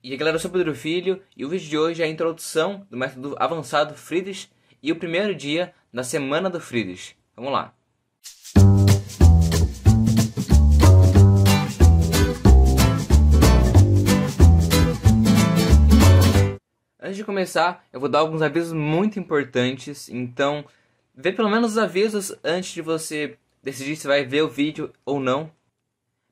E aí galera, eu sou o Pedro Filho e o vídeo de hoje é a introdução do método avançado Friedrich e o primeiro dia da semana do Friedrich. Vamos lá! Antes de começar, eu vou dar alguns avisos muito importantes, então vê pelo menos os avisos antes de você decidir se vai ver o vídeo ou não.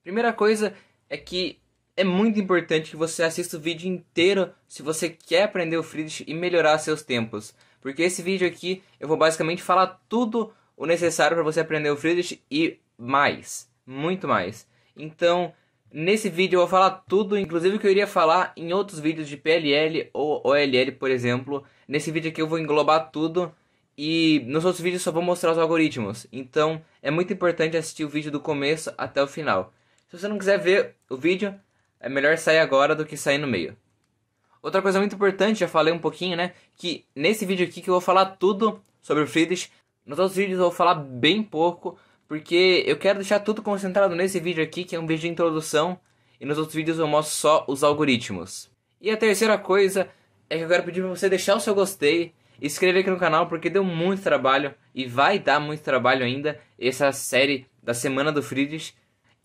Primeira coisa é que é muito importante que você assista o vídeo inteiro se você quer aprender o Friedrich e melhorar seus tempos. Porque esse vídeo aqui eu vou basicamente falar tudo o necessário para você aprender o Friedrich e mais, muito mais. Então, nesse vídeo eu vou falar tudo, inclusive o que eu iria falar em outros vídeos de PLL ou OLL, por exemplo. Nesse vídeo aqui eu vou englobar tudo e nos outros vídeos só vou mostrar os algoritmos. Então, é muito importante assistir o vídeo do começo até o final. Se você não quiser ver o vídeo, é melhor sair agora do que sair no meio. Outra coisa muito importante, já falei um pouquinho, né? Que nesse vídeo aqui que eu vou falar tudo sobre o Friedrich. Nos outros vídeos eu vou falar bem pouco, porque eu quero deixar tudo concentrado nesse vídeo aqui, que é um vídeo de introdução. E nos outros vídeos eu mostro só os algoritmos. E a terceira coisa é que eu quero pedir pra você deixar o seu gostei, inscrever aqui no canal, porque deu muito trabalho e vai dar muito trabalho ainda essa série da Semana do Friedrich.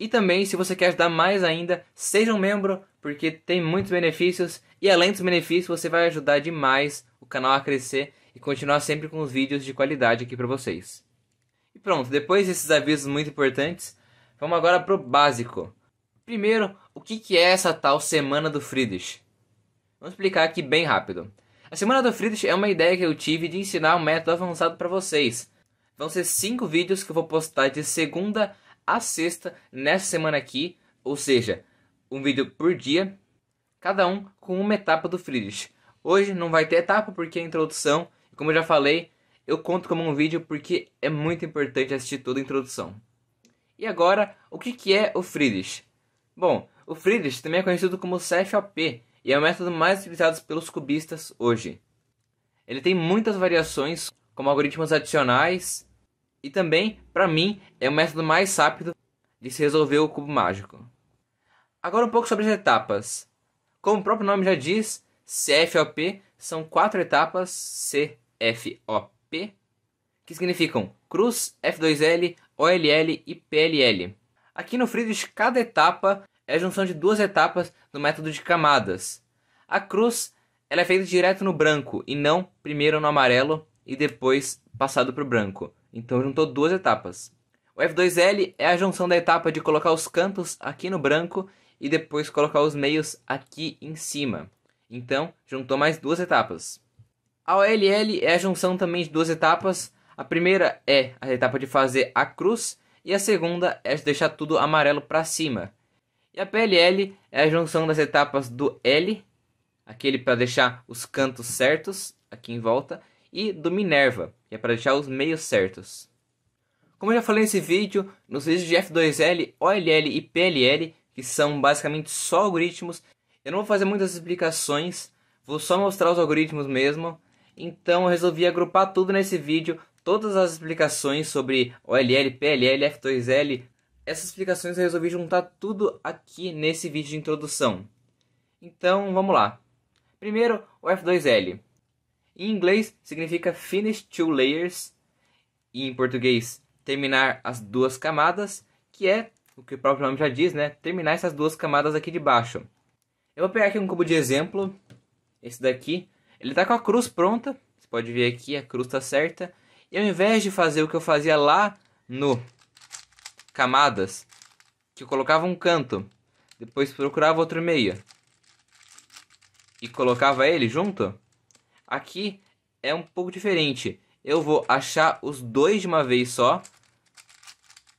E também, se você quer ajudar mais ainda, seja um membro, porque tem muitos benefícios. E além dos benefícios, você vai ajudar demais o canal a crescer e continuar sempre com os vídeos de qualidade aqui para vocês. E pronto, depois desses avisos muito importantes, vamos agora pro básico. Primeiro, o que, que é essa tal Semana do Friedrich? Vamos explicar aqui bem rápido. A Semana do Friedrich é uma ideia que eu tive de ensinar um método avançado para vocês. Vão ser cinco vídeos que eu vou postar de segunda a sexta, nessa semana aqui, ou seja, um vídeo por dia, cada um com uma etapa do Friedrich. Hoje não vai ter etapa porque é a introdução, e como eu já falei, eu conto como um vídeo porque é muito importante assistir toda a introdução. E agora, o que, que é o Friedrich? Bom, o Friedrich também é conhecido como CFOP e é o método mais utilizado pelos cubistas hoje. Ele tem muitas variações, como algoritmos adicionais, e também, para mim, é o método mais rápido de se resolver o cubo mágico. Agora um pouco sobre as etapas. Como o próprio nome já diz, CFOP são quatro etapas CFOP que significam cruz, F2L, OLL e PLL. Aqui no Friedrich, cada etapa é a junção de duas etapas do método de camadas. A cruz ela é feita direto no branco e não primeiro no amarelo e depois passado para o branco. Então juntou duas etapas. O F2L é a junção da etapa de colocar os cantos aqui no branco e depois colocar os meios aqui em cima. Então juntou mais duas etapas. A OLL é a junção também de duas etapas. A primeira é a etapa de fazer a cruz e a segunda é deixar tudo amarelo para cima. E a PLL é a junção das etapas do L, aquele para deixar os cantos certos aqui em volta, e do Minerva, que é para deixar os meios certos. Como eu já falei nesse vídeo, nos vídeos de F2L, OLL e PLL, que são basicamente só algoritmos, eu não vou fazer muitas explicações, vou só mostrar os algoritmos mesmo. Então eu resolvi agrupar tudo nesse vídeo, todas as explicações sobre OLL, PLL, F2L, essas explicações eu resolvi juntar tudo aqui nesse vídeo de introdução. Então, vamos lá. Primeiro, o F2L. Em inglês significa finish two layers e em português terminar as duas camadas, que é o que o próprio nome já diz, né? Terminar essas duas camadas aqui de baixo. Eu vou pegar aqui um cubo de exemplo, esse daqui. Ele tá com a cruz pronta, você pode ver aqui, a cruz tá certa. E ao invés de fazer o que eu fazia lá no camadas, que eu colocava um canto, depois procurava outro meio e colocava ele junto, Aqui é um pouco diferente. Eu vou achar os dois de uma vez só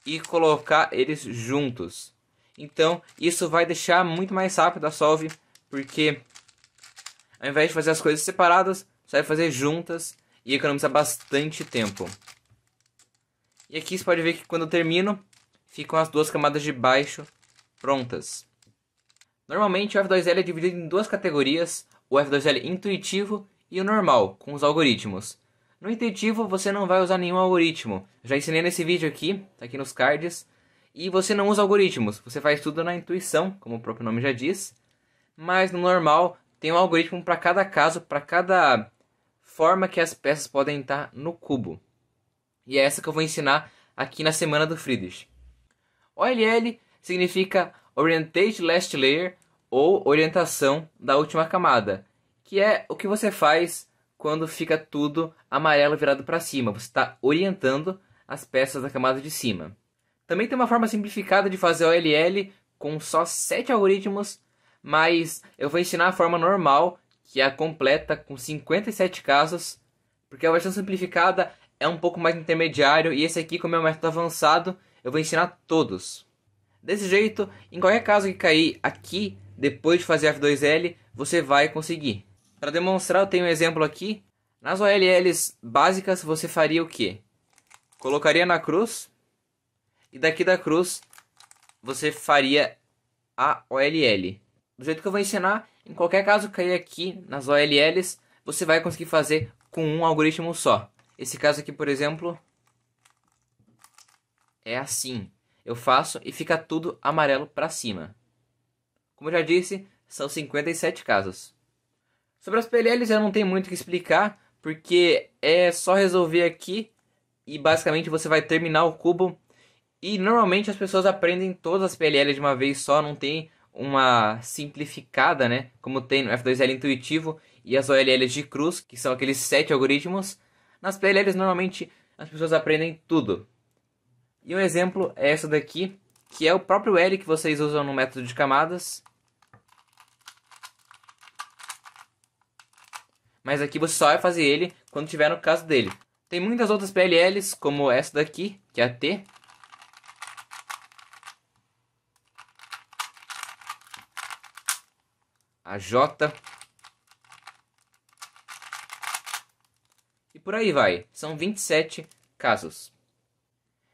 e colocar eles juntos. Então, isso vai deixar muito mais rápido a solve, porque ao invés de fazer as coisas separadas, você vai fazer juntas e economiza bastante tempo. E aqui você pode ver que quando eu termino, ficam as duas camadas de baixo prontas. Normalmente o F2L é dividido em duas categorias, o F2L intuitivo e o normal, com os algoritmos. No intuitivo, você não vai usar nenhum algoritmo. Eu já ensinei nesse vídeo aqui, tá aqui nos cards. E você não usa algoritmos, você faz tudo na intuição, como o próprio nome já diz. Mas no normal, tem um algoritmo para cada caso, para cada forma que as peças podem estar no cubo. E é essa que eu vou ensinar aqui na semana do Friedrich. OLL significa Orientate Last Layer ou orientação da última camada que é o que você faz quando fica tudo amarelo virado para cima. Você está orientando as peças da camada de cima. Também tem uma forma simplificada de fazer OLL com só 7 algoritmos, mas eu vou ensinar a forma normal, que é a completa, com 57 casos, porque a versão simplificada é um pouco mais intermediário e esse aqui, como é um método avançado, eu vou ensinar todos. Desse jeito, em qualquer caso que cair aqui, depois de fazer F2L, você vai conseguir. Para demonstrar, eu tenho um exemplo aqui. Nas OLLs básicas, você faria o quê? Colocaria na cruz, e daqui da cruz, você faria a OLL. Do jeito que eu vou ensinar, em qualquer caso cair aqui nas OLLs, você vai conseguir fazer com um algoritmo só. Esse caso aqui, por exemplo, é assim. Eu faço e fica tudo amarelo para cima. Como eu já disse, são 57 casos. Sobre as PLLs eu não tem muito o que explicar, porque é só resolver aqui e basicamente você vai terminar o cubo. E normalmente as pessoas aprendem todas as PLLs de uma vez só, não tem uma simplificada, né? Como tem no F2L intuitivo e as OLLs de cruz, que são aqueles sete algoritmos. Nas PLLs normalmente as pessoas aprendem tudo. E um exemplo é essa daqui, que é o próprio L que vocês usam no método de camadas. mas aqui você só vai fazer ele quando tiver no caso dele. Tem muitas outras PLLs, como essa daqui, que é a T. A J. E por aí vai. São 27 casos.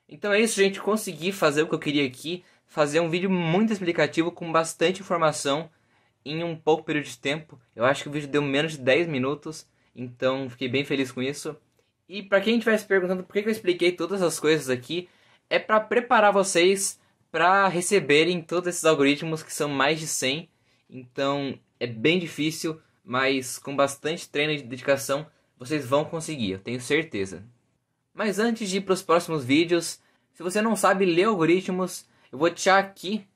Então é isso, gente. Consegui fazer o que eu queria aqui. Fazer um vídeo muito explicativo com bastante informação em um pouco período de tempo. Eu acho que o vídeo deu menos de 10 minutos, então fiquei bem feliz com isso. E para quem estiver se perguntando por que eu expliquei todas essas coisas aqui, é para preparar vocês para receberem todos esses algoritmos que são mais de 100. Então é bem difícil, mas com bastante treino e dedicação vocês vão conseguir, eu tenho certeza. Mas antes de ir para os próximos vídeos, se você não sabe ler algoritmos, eu vou deixar aqui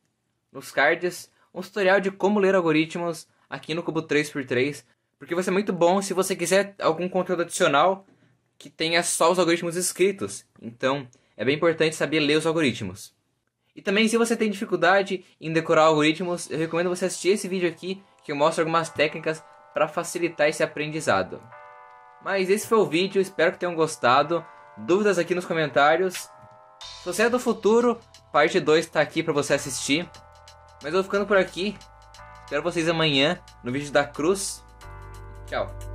nos cards um tutorial de como ler algoritmos aqui no Cubo 3x3, porque vai ser muito bom se você quiser algum conteúdo adicional que tenha só os algoritmos escritos. Então, é bem importante saber ler os algoritmos. E também, se você tem dificuldade em decorar algoritmos, eu recomendo você assistir esse vídeo aqui que eu mostro algumas técnicas para facilitar esse aprendizado. Mas esse foi o vídeo, espero que tenham gostado. Dúvidas aqui nos comentários. Se você é do futuro, parte 2 está aqui para você assistir. Mas eu vou ficando por aqui. Espero vocês amanhã no vídeo da Cruz. Tchau.